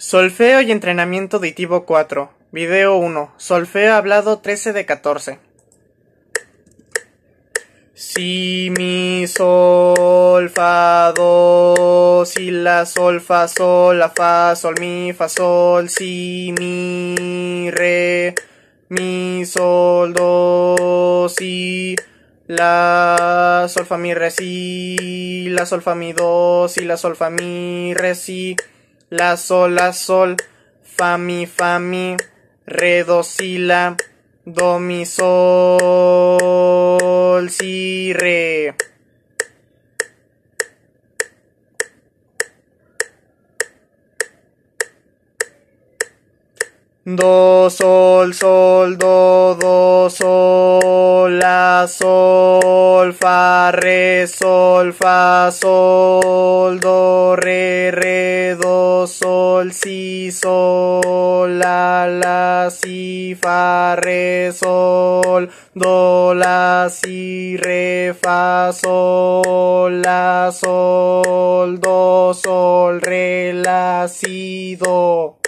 Solfeo y entrenamiento auditivo 4. Video 1. Solfeo hablado 13 de 14. Si, mi, sol, fa, do, si, la, sol, fa, sol, la, fa, sol, mi, fa, sol, si, mi, re, mi, sol, do, si, la, sol, fa, mi, re, si, la, sol, fa, mi, do, si, la, sol, fa, mi, re, si la sol la sol fa mi fa mi re do si la do mi sol si re Do, sol, sol, do, do, sol, la, sol, fa, re, sol, fa, sol, do, re, re do, sol, si, sol, la, la, si, fa, re, sol, do, la, si, re, fa, sol, la, sol, do, sol, re, la, si, do.